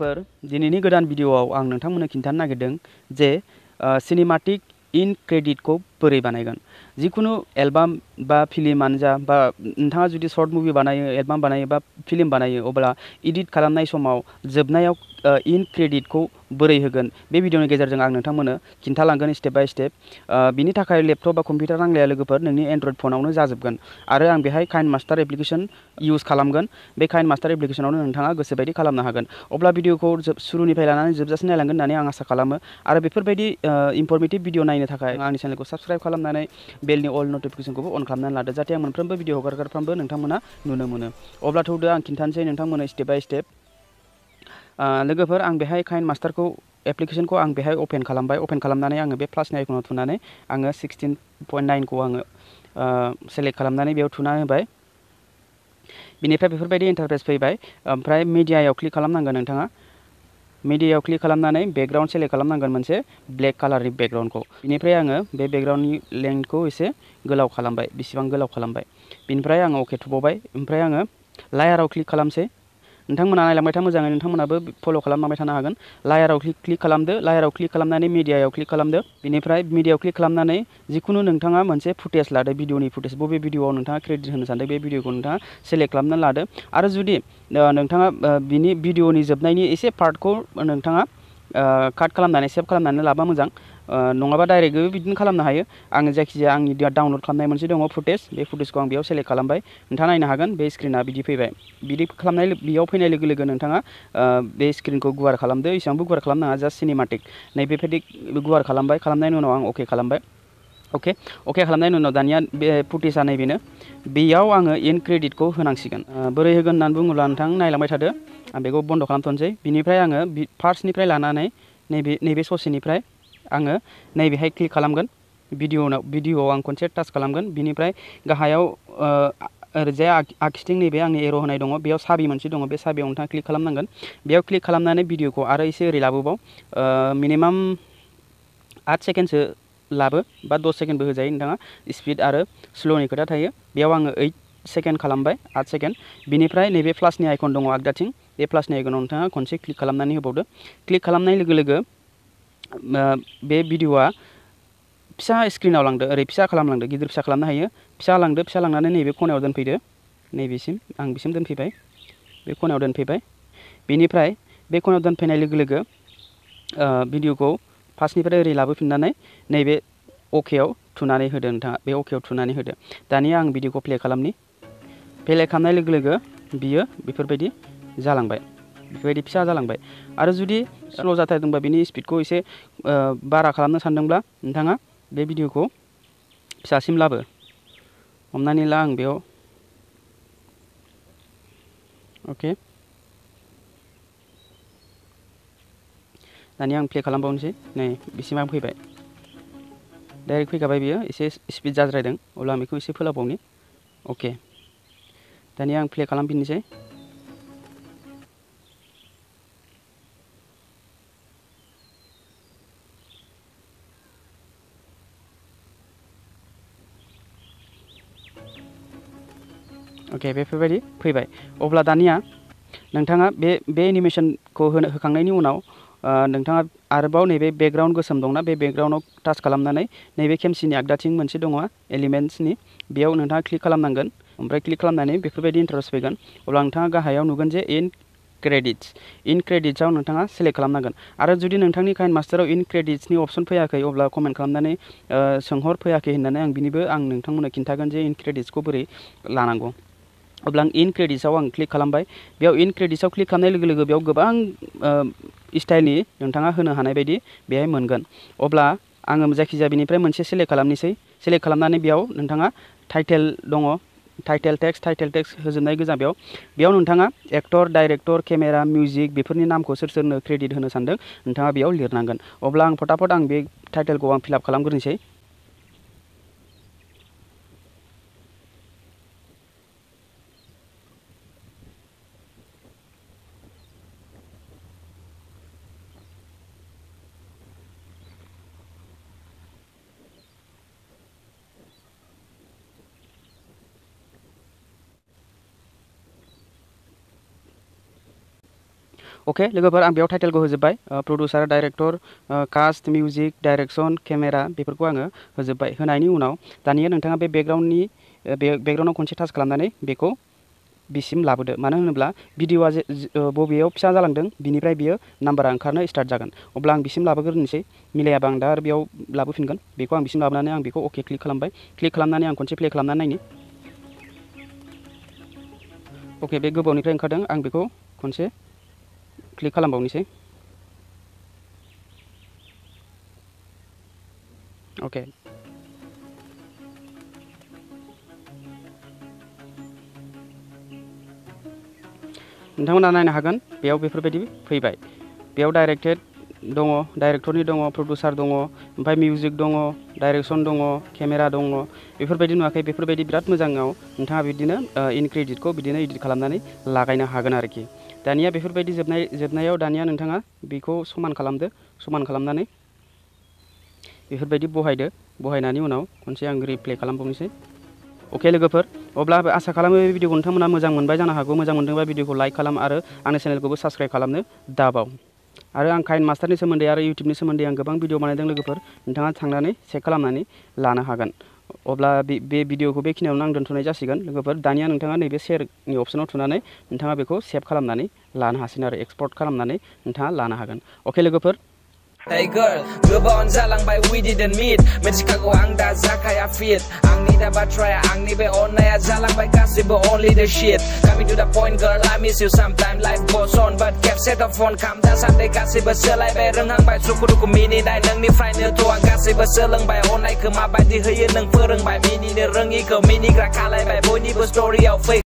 लोगोफोर दिनैनि गोदान भिडिअआव आं नोंथांमोननो खिन्थानो नागिरदों जे सिनेमेटिक इन क्रेडिटखौ बोरै बानायगोन जिखुनु एलबाम बा फिल्मानो जा बा शर्ट मुभि बानायो एलबाम बानायो बा फिल्म बानायो अब्ला इडिट खालामनाय समाव जोबनायाव इन क्रेडिटखौ बोरै होगोन बे भिडिअनि गेजेरजों आं नोंथांमोननो खिन्थालांगोन स्टेप बाय स्टेप बिनि थाखाय लेपटप बा कम्पिउटार नांलाया लोगोफोर नोंनि एन्ड्रइड फनावनो जाजोबगोन आरो आं बेहाय काइन मास्टार एप्लिकेशन यूज खालामगोन बे काइन मास्टार एप्लिकेशनावनो नोंथाङा गोसोबायदि खालामनो हागोन अब्ला भिडिअखौ जोब सुरुनिफ्राय लानानै जोबजासिम नायलांगोन होननानै आं आसा खालामो आरो बेफोरबायदि इनफर्मेटिभ भिडिअ नायनो थाखाय आंनि चेनेलखौ साबस्क्राइब साबसक्राइब खालामनानै बेलनि अल नटिफिकेसनखौबो अन खालामनानै लादो जाहाथे आं मोनफ्रोमबो भिडिअ नुनो मोनो अब्ला थौदो आं खिन्थानोसै नोंथांमोननो स्टेप बाय स्टेप लोगोफोर आं बेहाय काइन मास्टारखौ एप्लिकेशनखौ आं बेहाय अपेन खालामबाय अपेन खालामनानै आङो बे प्लासनि आइकनाव थुनानै आङो सिक्सटिन पइन्ट नाइनखौ सेलेक्ट खालामनानै बेयाव थुना होबाय बेनिफ्राय बेफोरबायदि इन्टारफेस फैबाय ओमफ्राय मिडियायाव क्लिक खालामनांगोन नोंथाङा मीडिया क्लिक खालामनानै बेकग्राउन्ड सेलेक्ट खालामनांगोन मोनसे ब्लेक कालारनि बेकग्राउन्डखौ बेनिफ्राय आङो बे बेकग्राउन्डनि लेन्थखौ एसे गोलाव खालामबाय बेसेबां गोलाव खालामबाय बेनिफ्राय आङो अके थुबावबाय ओमफ्राय आङो लायाराव क्लिक खालामसै नोंथांमोना नायलांबाय था मोजाङै नोंथांमोनाबो फल' खालामलांबाय थानो हागोन लायाराव क्लिक खालामदो लायाराव क्लिक खालामनानै मिडियायाव क्लिक खालामदो बेनिफ्राय मिडियायाव क्लिक खालामनानै जिखुनु नोंथाङा मोनसे फुटेज लादो भिडिअनि फुटेज बबे भिडिअआव नोंथाङा क्रेडिट होनो सानदों बे भिडिअखौ नोंथाङा सेलेक्ट खालामनानै लादो आरो जुदि नोंथाङा बिनि भिडिअनि जोबनायनि एसे पार्टखौ नोंथाङा काट खालामनानै सेभ खालामनानै लाबा मोजां नङाबा डाइरेक्टबो बिदिनो खालामनो हायो आङो जायखिजाया आंनि डाउनलड खालामनाय मोनसे दङ फुटेज बे फुटेजखौ आं बेयाव सेलेक्ट खालामबाय नोंथाङा नायनो हागोन बे स्क्रिना बिदि फैबाय बिदि खालामनाय बेयाव फैनाय लोगो लोगो नोंथाङा बे स्क्रिनखौ गुवार खालामदो एसेबांबो गुवार खालामनाङा जास्ट सिनेमाटिक नैबेबायदि गुवार खालामबाय खालामनायनि उनाव आं अके खालामबाय अके अके खालामनायनि उनाव दानिया बे फुटेजआ नैबेनो बेयाव आङो इन क्रेडिटखौ होनांसिगोन बोरै होगोन होननानै बुङोब्ला नोंथां नायलांबाय थादो आं बेखौ बन्द' खालामथ'नोसै बिनिफ्राय आङो फार्स्टनिफ्राय लानानै नैबे नैबे ससेनिफ्राय आङो नैबेहाय क्लिक खालामगोन भिडिअनाव भिडिअआव आं खनसे टाच खालामगोन बिनिफ्राय गाहायाव ओरैजाय आखिथिं नैबे आंनि एरो होनाय दङ बेयाव साबि मोनसे दङ बे साबियाव नोंथाङा क्लिक खालामनांगोन बेयाव क्लिक खालामनानै भिडिअखौ आरो एसे ओरै लाबोबाव मिनिमाम आठ सेकेन्डसो लाबो बा दस सेकेन्डबो होजायो नोंथाङा स्पिड आरो स्ल'नि खोथा थायो बेयाव आङो ओइट सेकेन्ड खालामबाय आठ सेकेन्ड बिनिफ्राय नैबे प्लासनि आइकन दङ आगदाथिं बे प्लासनि आइकनाव नोंथाङा खनसे क्लिक खालामनानै होबावदो क्लिक खालामनाय लोगो लोगो बे भिडिअआ फिसा स्क्रिनाव लांदो ओरै फिसा खालामलांदो गिदिर फिसा खालामनो हायो फिसा लांदो फिसा लांनानै नैबे खनायाव दोनफैदो नैबेसिम आं बेसिम दोनफैबाय बे खनायाव दोनफैबाय बेनिफ्राय बे खनायाव दोनफैनाय लोगो लोगो भिडिअखौ फार्स्टनिफ्राय ओरै लाबोफिननानै नैबे अकेआव थुनानै होदो नोंथाङा बे अकेआव थुनानै होदो दानिया आं भिडिअखौ प्ले खालामनि प्ले खालामनाय लोगो लोगो बियो बेफोरबायदि जालांबाय Jadi bisa aja langsung baik. Ada juga slow jatuh itu mbak ini speed kok isi barah kalamnya sandung bla, entah nggak? Baby video sim lah bu. Om nani lang bu. Oke. dan yang pilih kalam bung sih, nih bisa main pilih baik. Dari pilih kabel bu, isi speed jatuh itu, ulam ikut isi pula bung nih. Oke. dan yang pilih kalam bini sih. Okay बेफोरबायदि फैबाय अब्ला दानिया नोंथाङा बे बे एनिमेशनखौ होनो होखांनायनि उनाव नोंथाङा आरोबाव नैबे बेकग्राउन्ड गोसोम दं ना बे बेकग्राउन्डआव टाच खालामनानै नैबे खेमसिनि आगदाथिं मोनसे दङ एलिमेन्ट्सनि बेयाव नोंथाङा क्लिक खालामनांगोन ओमफ्राय क्लिक खालामनानै बेफोरबायदि इन्टारेस्ट फैगोन अब्ला नोंथाङा गाहायाव नुगोन जे इन क्रेडिट्स इन क्रेडिट्सआव नोंथाङा सेलेक्ट खालामनांगोन आरो जुदि नोंथांनि काइन मास्टाराव इन क्रेडिट्सनि अपशन फैयाखै अब्ला कमेन्ट खालामनानै सोंहर फैयाखै होननानै आं बिनिबो आं नोंथांमोननो खिन्थागोन जे इन क्रेडिट्सखौ बोरै लानांगौ अब्ला आं इन क्रेडिट्सआव आं क्लिक खालामबाय बेयाव इन क्रेडिट्सआव क्लिक खालामनाय लोगो लोगो बेयाव गोबां स्टाइलनि नोंथाङा होनो हानाय बायदि बेहाय मोनगोन अब्ला आङो जायखिजाया बेनिफ्राय मोनसे सेलेक्ट खालामनिसै सेलेक्ट खालामनानै बेयाव नोंथाङा टाइटेल दङ टाइटल टेक्स टाइटल टेक्स होजोबनाय गोजा बेयाव बेयाव नोंथाङा एक्टर डाइरेक्टर केमेरा मिउजिक बेफोरनि नामखौ सोर सोरनो क्रेडिट होनो सानदों नोंथाङा बेयाव लिरनांगोन अब्ला आं फटाफट आं बे टाइटेलखौ आं फिलआप खालामग्रोनोसै अके लोगोफोर आं बेयाव टाइटेलखौ होजोब्बाय producer director cast music direction camera बेफोरखौ आङो होजोब्बाय होनायनि दानिया नोंथाङा बे बेकग्राउन्डनि खनसे टाच खालामनानै बेखौ बिसिम लाबोदो मानो होनोब्ला भिडिअ'आ बबेयाव फिसा जालांदों बिनिफ्राय बियो नाम्बारा स्टार्ट जागोन अब्ला आं बिसिम लाबोग्रोनोसै मिलायाबा आं दा आरो बेयाव लाबोफिनगोन बेखौ आं बिसिम लाबोनानै क्लिक खालामबाय क्लिक खालामनानै आं खनसे प्ले खालामनानै नायनि अके बे गोबावनिफ्राय ओंखारदों खनसे क्लिक खालामबावनोसै अके नोंथांमोना नायनो हागोन बेयाव बेफोरबायदि फैबाय बेयाव डाइरेक्टेड दङ डाइरेक्टरनि दङ प्रडिउसार दङ ओमफ्राय मिउजिक दङ डाइरेक्सन दङ केमेरा दङ बेफोरबायदि नुवाखै बेफोरबायदि बिराद मोजाङाव नोंथाङा बिदिनो इन बिदिनो इडिट खालामनानै लागायनो हागोन आरोखि दानिया बेफोरबायदि जोबनाय जोबनायाव दानिया नोंथाङा बेखौ समान खालामदो समान खालामनानै बेफोरबायदि बहायदो बहायनानै उनाव खनसे आं रिप्ले खालामबावनोसै अके लोगोफोर अब्ला आसा खालामो बे भिडिअखौ नोंथांमोना मोजां मोनबाय जानो हागौ मोजां मोनदोंबा भिडिअखौ लाइक खालाम आरो आंनि चेनेलखौबो साबस्क्राइब खालामनो दाबाव आरो आं काइन मास्टारनि सोमोन्दै आरो इउटुबनि सोमोन्दै आं गोबां भिडिअ बानायदों लोगोफोर नोंथाङा थांनानै चेक खालामनानै लानो हागोन अब्ला बे बे भिडिअखौ बेखिनियावनो आं दोन्थ'नाय जासिगोन लोगोफोर दानिया नोंथाङा नैबे सेयारनि अप्सनाव थुनानै नोंथाङा बेखौ सेभ खालामनानै लानो हासिगोन आरो एक्सपर्ट खालामनानै नोंथाङा लानो हागोन अके Hey girl, गोबावानो जालांबाय we didn't meet मिथिखागौ आं दा जाखाया फिट आं Tita but try ang nibe on na jalak by kasibo only the shit Coming to the point girl I miss you sometime life goes on but kept set of phone come da sante kasibo selai by rung hang by sukuru ku mini dai nang ni fry ne to ang kasibo seleng by on nai kuma by di hye nang purung by mini ne rungi ko mini gra kalai by boy ni story out fake